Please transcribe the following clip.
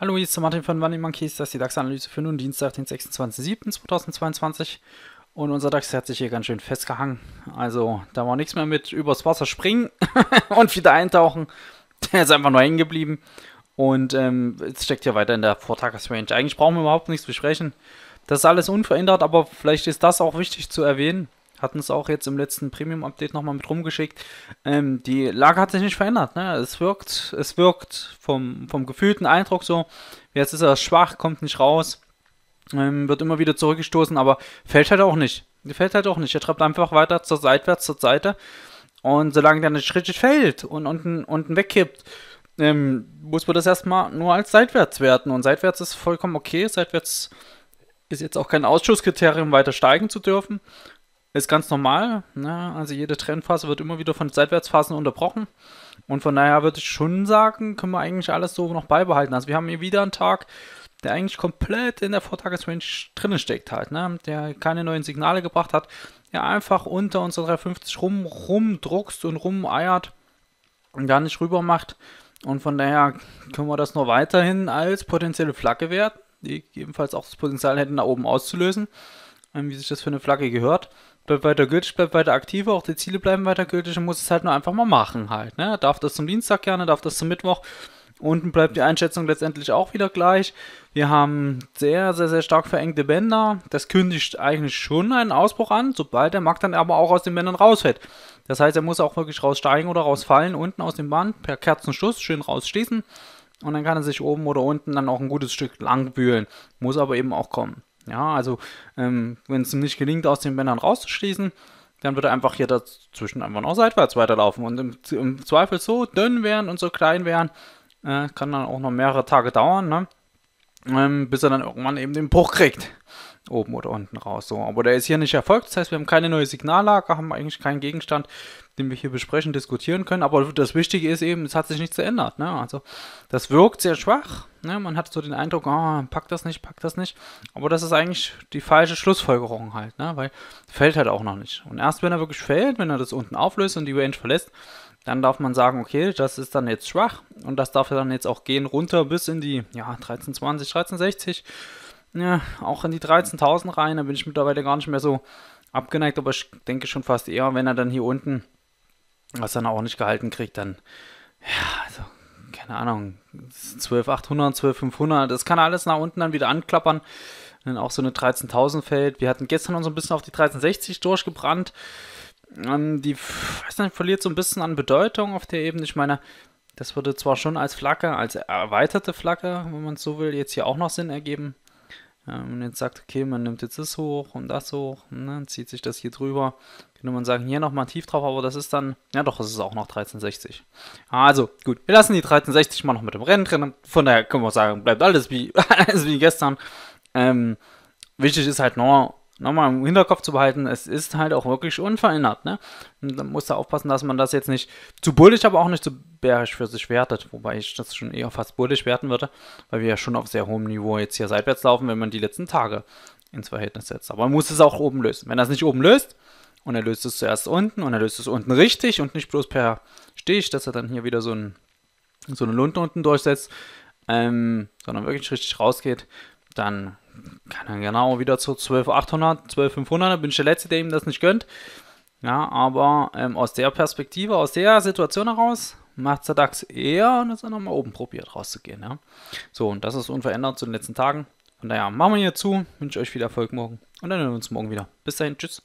Hallo, hier ist der Martin von Money Monkeys, das ist die DAX-Analyse für nun Dienstag, den 26.07.2022 und unser DAX hat sich hier ganz schön festgehangen. Also, da war nichts mehr mit übers Wasser springen und wieder eintauchen. Der ist einfach nur hängen geblieben und ähm, jetzt steckt hier weiter in der Vortagesrange. Eigentlich brauchen wir überhaupt nichts besprechen. Das ist alles unverändert, aber vielleicht ist das auch wichtig zu erwähnen hatten es auch jetzt im letzten Premium-Update nochmal mit rumgeschickt. Ähm, die Lage hat sich nicht verändert. Ne? Es wirkt, es wirkt vom, vom gefühlten Eindruck so, jetzt ist er schwach, kommt nicht raus, ähm, wird immer wieder zurückgestoßen, aber fällt halt auch nicht. Fällt halt auch nicht. Er treibt einfach weiter zur Seitwärts, zur Seite. Und solange der nicht richtig fällt und unten, unten wegkippt, ähm, muss man das erstmal nur als seitwärts werten. Und seitwärts ist vollkommen okay. Seitwärts ist jetzt auch kein Ausschusskriterium, weiter steigen zu dürfen ist ganz normal. Ne? Also jede Trendphase wird immer wieder von Seitwärtsphasen unterbrochen. Und von daher würde ich schon sagen, können wir eigentlich alles so noch beibehalten. Also wir haben hier wieder einen Tag, der eigentlich komplett in der Vortagesrange drin steckt halt, ne? der keine neuen Signale gebracht hat, der einfach unter unsere 350 rum, rumdruckst und rumeiert und gar nicht rüber macht. Und von daher können wir das nur weiterhin als potenzielle Flagge werten, die ebenfalls auch das Potenzial hätten, da oben auszulösen, ähm, wie sich das für eine Flagge gehört bleibt weiter gültig, bleibt weiter aktiv, auch die Ziele bleiben weiter gültig und muss es halt nur einfach mal machen halt. Ne? Darf das zum Dienstag gerne, darf das zum Mittwoch. Unten bleibt die Einschätzung letztendlich auch wieder gleich. Wir haben sehr, sehr, sehr stark verengte Bänder. Das kündigt eigentlich schon einen Ausbruch an, sobald der Markt dann aber auch aus den Bändern rausfällt. Das heißt, er muss auch wirklich raussteigen oder rausfallen, unten aus dem Band, per Kerzenschuss schön rausschließen. Und dann kann er sich oben oder unten dann auch ein gutes Stück lang wühlen. Muss aber eben auch kommen. Ja, also ähm, wenn es ihm nicht gelingt, aus den Bändern rauszuschließen, dann wird er einfach hier dazwischen einfach noch seitwärts weiterlaufen und im, im Zweifel so dünn werden und so klein werden, äh, kann dann auch noch mehrere Tage dauern, ne? ähm, bis er dann irgendwann eben den Bruch kriegt oben oder unten raus. So, aber der ist hier nicht erfolgt. Das heißt, wir haben keine neue Signallage, haben eigentlich keinen Gegenstand, den wir hier besprechen, diskutieren können. Aber das Wichtige ist eben, es hat sich nichts geändert. Ne? Also das wirkt sehr schwach. Ne? Man hat so den Eindruck, oh, ah, packt das nicht, packt das nicht. Aber das ist eigentlich die falsche Schlussfolgerung halt, ne? weil fällt halt auch noch nicht. Und erst wenn er wirklich fällt, wenn er das unten auflöst und die Range verlässt, dann darf man sagen, okay, das ist dann jetzt schwach und das darf dann jetzt auch gehen runter bis in die ja, 1320, 1360 ja, auch in die 13.000 rein. Da bin ich mittlerweile gar nicht mehr so abgeneigt, aber ich denke schon fast eher, wenn er dann hier unten was dann auch nicht gehalten kriegt, dann, ja, also, keine Ahnung, 12.800, 12.500, das kann alles nach unten dann wieder anklappern. wenn auch so eine 13.000 fällt. Wir hatten gestern uns ein bisschen auf die 1360 durchgebrannt. Ähm, die weiß nicht, verliert so ein bisschen an Bedeutung auf der Ebene. Ich meine, das würde zwar schon als Flagge, als erweiterte Flagge, wenn man es so will, jetzt hier auch noch Sinn ergeben. Ähm, und jetzt sagt, okay, man nimmt jetzt das hoch und das hoch, ne, und dann zieht sich das hier drüber. Könnte man sagen, hier nochmal tief drauf, aber das ist dann, ja doch, es ist auch noch 1360. Also, gut, wir lassen die 1360 mal noch mit dem Rennen drin. Von daher können wir sagen, bleibt alles wie, alles wie gestern. Ähm, wichtig ist halt nur, nochmal im Hinterkopf zu behalten, es ist halt auch wirklich unverändert. Ne? Und man muss aufpassen, dass man das jetzt nicht zu bullig, aber auch nicht zu bärisch für sich wertet. Wobei ich das schon eher fast bullig werten würde, weil wir ja schon auf sehr hohem Niveau jetzt hier seitwärts laufen, wenn man die letzten Tage ins Verhältnis setzt. Aber man muss es auch oben lösen. Wenn das nicht oben löst, und er löst es zuerst unten und er löst es unten richtig und nicht bloß per Stich, dass er dann hier wieder so, ein, so eine Lunte unten durchsetzt, ähm, sondern wirklich richtig rausgeht, dann kann dann genau wieder zu 12800, 12500, bin ich der Letzte, der ihm das nicht gönnt. Ja, aber ähm, aus der Perspektive, aus der Situation heraus, macht der DAX eher und ist er nochmal oben probiert rauszugehen. Ja. So, und das ist unverändert zu den letzten Tagen. Von daher machen wir hier zu, wünsche euch viel Erfolg morgen und dann hören wir uns morgen wieder. Bis dahin, tschüss.